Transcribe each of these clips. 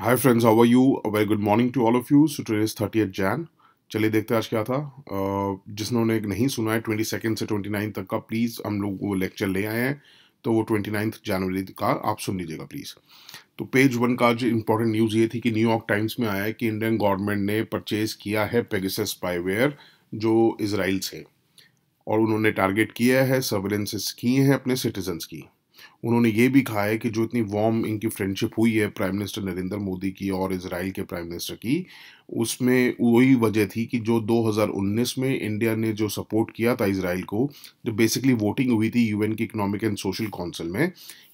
hi friends how are you very good morning to all of you so today is thirty eight Jan चलिए देखते हैं आज क्या था जिसने नहीं सुना है ट्वेंटी सेकेंड से ट्वेंटी नाइन्थ तक का प्लीज़ हम लोग वो लेक्चर ले आए हैं तो वो ट्वेंटी नाइन्थ जनवरी का आप सुन लीजिएगा प्लीज़ तो पेज वन का आज इम्पोर्टेंट न्यूज़ ये थी कि न्यूयॉर्क टाइम्स में आया है कि इंडियन गवर्नमेंट ने परचेज किया है पेगस स्पाईवेयर जो इसराइल से और उन्होंने टारगेट किया है सर्वेलेंसेस किए हैं अपने सिटीजन्स की उन्होंने ये भी कहा है कि जो इतनी वार्म इनकी फ्रेंडशिप हुई है प्राइम मिनिस्टर नरेंद्र मोदी की और इसराइल के प्राइम मिनिस्टर की उसमें वही वजह थी कि जो 2019 में इंडिया ने जो सपोर्ट किया था इसराइल को जो बेसिकली वोटिंग हुई थी यूएन की इकोनॉमिक एंड सोशल काउंसिल में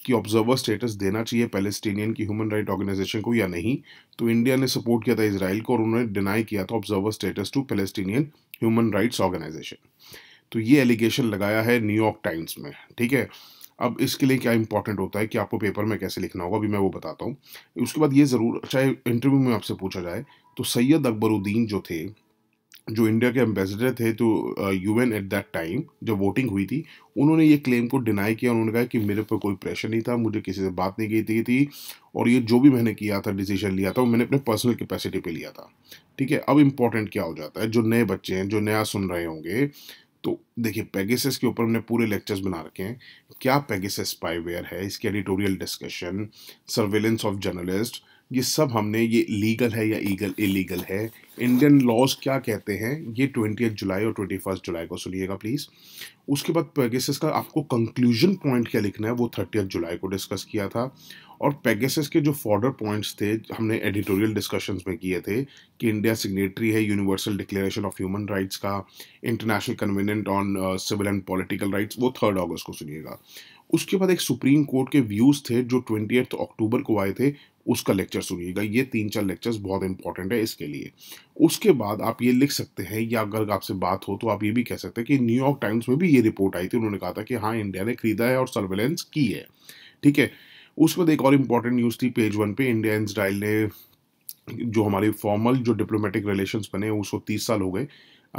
कि ऑब्जर्वर स्टेटस देना चाहिए पैलेस्टीनियन की ह्यूमन राइट ऑर्गेनाइजेशन को या नहीं तो इंडिया ने सपोर्ट किया था इसराइल को और उन्होंने डिनाई किया था observer status to Palestinian human rights organization तो ये एलिगेशन लगाया है न्यूयॉर्क टाइम्स में ठीक है अब इसके लिए क्या इंपॉर्टेंट होता है कि आपको पेपर में कैसे लिखना होगा अभी मैं वो बताता हूँ उसके बाद ये ज़रूर चाहे इंटरव्यू में आपसे पूछा जाए तो सैयद अकबरुद्दीन जो थे जो इंडिया के एम्बेसडर थे तो एन एट दैट टाइम जब वोटिंग हुई थी उन्होंने ये क्लेम को डिनाई किया उन्होंने कहा कि मेरे पर कोई प्रेशर नहीं था मुझे किसी से बात नहीं की थी, थी और ये जो भी मैंने किया था डिसीजन लिया था वो मैंने अपने पर्सनल कैपेसिटी पे लिया था ठीक है अब इम्पॉर्टेंट क्या हो जाता है जो नए बच्चे हैं जो नया सुन रहे होंगे तो देखिए पेगेसस के ऊपर हमने पूरे लेक्चर्स बना रखे हैं क्या पेगेसस स्पाईवेयर है इसके editorial discussion surveillance of journalist ये सब हमने ये लीगल है या ईगल इलीगल है इंडियन लॉज क्या कहते हैं ये ट्वेंटी जुलाई और ट्वेंटी फर्स्ट जुलाई को सुनिएगा प्लीज़ उसके बाद पेगेसिस का आपको कंक्लूजन पॉइंट क्या लिखना है वो थर्टी जुलाई को डिस्कस किया था और पेगेसिस के जो फॉर्डर पॉइंट्स थे हमने एडिटोरियल डिस्कशंस में किए थे कि इंडिया सिग्नेटरी है universal declaration of human rights का international convenient on civil and political rights वो थर्ड अगस्त को सुनिएगा उसके बाद एक सुप्रीम कोर्ट के व्यूज़ थे जो ट्वेंटी अक्टूबर को आए थे उसका लेक्चर सुनिएगा ये तीन चार लेक्चर्स बहुत इंपॉर्टेंट है इसके लिए उसके बाद आप ये लिख सकते हैं या अगर आपसे बात हो तो आप ये भी कह सकते हैं कि न्यूयॉर्क टाइम्स में भी ये रिपोर्ट आई थी उन्होंने कहा था कि हाँ इंडिया ने खरीदा है और सर्वेलेंस की है ठीक है उस वक्त एक और इम्पॉर्टेंट न्यूज़ थी पेज वन पे इंडिया स्टाइल ने जो हमारे फॉर्मल जो डिप्लोमेटिक रिलेशंस बने उसको तीस साल हो गए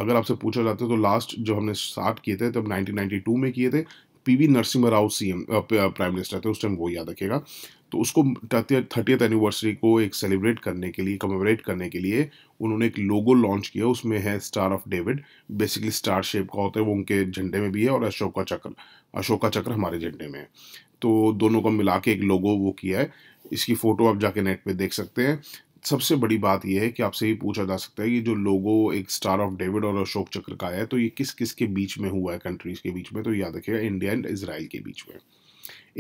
अगर आपसे पूछा जाता है तो लास्ट जो हमने स्टार्ट किए थे तब 1992 में किए थे P V Narasimha Rao CM prime minister थे उस टाइम वो याद रखेगा तो उसको थर्टियथ एनिवर्सरी को एक सेलिब्रेट करने के लिए कमेमोरेट करने के लिए उन्होंने एक लोगो लॉन्च किया उसमें है star of David basically star shape का होता है वो उनके झंडे में भी है और अशोका चक्र अशोका चक्र हमारे झंडे में है तो दोनों को मिला के एक लोगो वो किया है इसकी फ़ोटो आप जाके नेट पे देख सकते हैं सबसे बड़ी बात यह है कि आपसे ये पूछा जा सकता है कि जो लोगो एक स्टार ऑफ डेविड और अशोक चक्र का है तो ये किस किस के बीच में हुआ है कंट्रीज के बीच में तो याद रखिएगा इंडिया एंड इसराइल के बीच में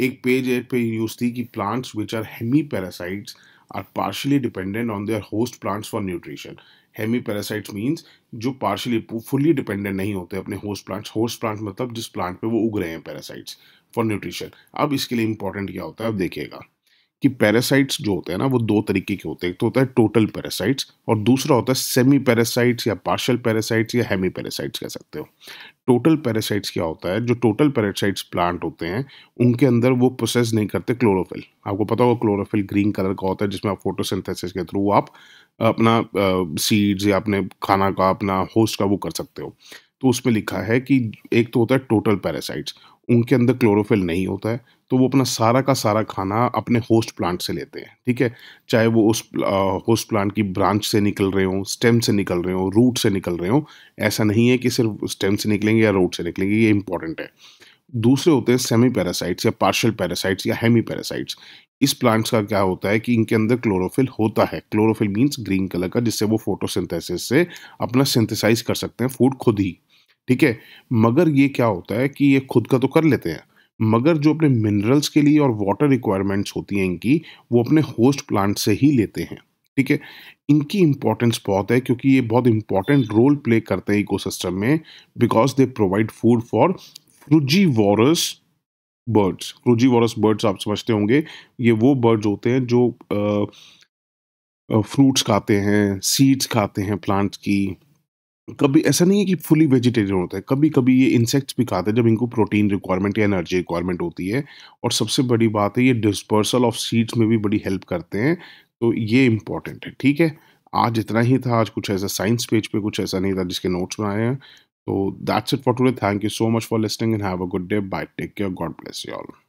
एक पेज एप पे यूज थी कि plants which are hemi parasites are partially dependent on their host plants for nutrition hemi parasites means जो पार्शली फुल्ली डिपेंडेंट नहीं होते अपने होस्ट प्लांट्स होस्ट प्लांट मतलब जिस प्लांट पे वो उग रहे हैं पैरासाइट्स फॉर न्यूट्रिशन अब इसके लिए इंपॉर्टेंट क्या होता है अब देखिएगा कि पैरासाइट्स जो होते हैं ना वो दो तरीके के होते हैं एक तो होता है टोटल पैरासाइट्स और दूसरा होता है सेमी पैरासाइट्स या पार्शल पैरासाइट्स या हेमी पैरासाइट्स कह सकते हो टोटल पैरासाइट्स क्या होता है जो टोटल पैरासाइट्स प्लांट होते हैं उनके अंदर वो प्रोसेस नहीं करते क्लोरोफिल आपको पता होगा क्लोरोफिल ग्रीन कलर का होता है जिसमें आप फोटोसिंथेसिस के थ्रू आप अपना सीड्स या अपने खाना का अपना होस्ट का वो कर सकते हो तो उसमें लिखा है कि एक तो होता है टोटल पैरासाइट्स उनके अंदर क्लोरोफिल नहीं होता है तो वो अपना सारा का सारा खाना अपने होस्ट प्लांट से लेते हैं ठीक है चाहे वो उस होस्ट प्लांट की ब्रांच से निकल रहे हों स्टेम से निकल रहे हों रूट से निकल रहे हों ऐसा नहीं है कि सिर्फ स्टेम से निकलेंगे या रूट से निकलेंगे ये इंपॉर्टेंट है दूसरे होते हैं सेमी पैरासाइट्स या पार्शल पैरासाइट्स या हेमी पैरासाइट्स इस प्लांट्स का क्या होता है कि इनके अंदर क्लोरोफिल होता है क्लोरोफिल मीन्स ग्रीन कलर का जिससे वो फोटोसिंथेसिस से अपना सिंथेसाइज कर सकते हैं फूड खुद ही ठीक है मगर ये क्या होता है कि ये खुद का तो कर लेते हैं मगर जो अपने मिनरल्स के लिए और वाटर रिक्वायरमेंट्स होती हैं इनकी वो अपने होस्ट प्लांट से ही लेते हैं ठीक है इनकी इम्पॉर्टेंस बहुत है क्योंकि ये बहुत इंपॉर्टेंट रोल प्ले करते हैं इकोसिस्टम में because they provide food for frugivorous birds frugivorous birds आप समझते होंगे ये वो बर्ड्स होते हैं जो फ्रूट्स खाते हैं सीड्स खाते हैं प्लांट्स की कभी ऐसा नहीं है कि फुली वेजिटेरियन होता है कभी कभी ये इंसेक्ट्स भी खाते हैं जब इनको प्रोटीन रिक्वायरमेंट या एनर्जी रिक्वायरमेंट होती है और सबसे बड़ी बात है ये डिस्पर्सल ऑफ सीड्स में भी बड़ी हेल्प करते हैं तो ये इंपॉर्टेंट है ठीक है आज इतना ही था आज कुछ ऐसा साइंस पेज पे कुछ ऐसा नहीं था जिसके नोट्स बनाए हैं तो that's it for today thank you so much for listening and have a good day bye take care God bless you all